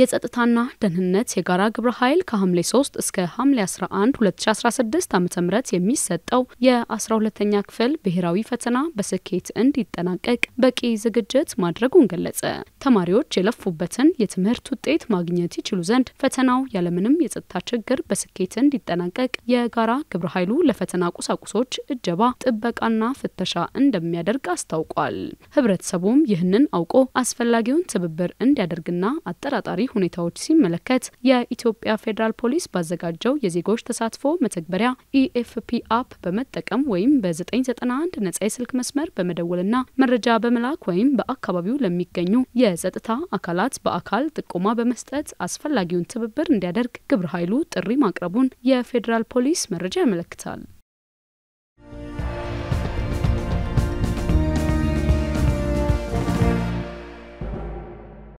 የጸጥታና ደህንነት የጋራ ግብረ ኃይል ከሐምሌ 3 እስከ ሐምሌ 11 2016 ዓ ም የሚሰጠው የ12ተኛ ክፍል ብሔራዊ ፈተና በስኬት እንዲጠናቀቅ በቂ ዝግጅት ማድረጉን ገለጸ። ተማሪዎች የለፉበትን የትምህርት ውጤት ማግኘት ይችሉ ዘንድ ፈተናው ያለምንም የጸጥታ ችግር በስኬት እንዲጠናቀቅ የጋራ ግብረ ኃይሉ ለፈተና ቁሳቁሶች እጀባ፣ ጥበቃና ፍተሻ እንደሚያደርግ አስታውቋል። ህብረተሰቡም ይህንን አውቆ አስፈላጊውን ትብብር እንዲያደርግና አጠራጣሪ ሁኔታዎች ሲመለከት የኢትዮጵያ ፌዴራል ፖሊስ ባዘጋጀው የዜጎች ተሳትፎ መተግበሪያ ኢኤፍፒ e አፕ በመጠቀም ወይም በ991 ነጻ የስልክ መስመር በመደወልና መረጃ በመላክ ወይም በአካባቢው ለሚገኙ የጸጥታ አካላት በአካል ጥቆማ በመስጠት አስፈላጊውን ትብብር እንዲያደርግ ግብረ ኃይሉ ጥሪ ማቅረቡን የፌዴራል ፖሊስ መረጃ ያመለክታል።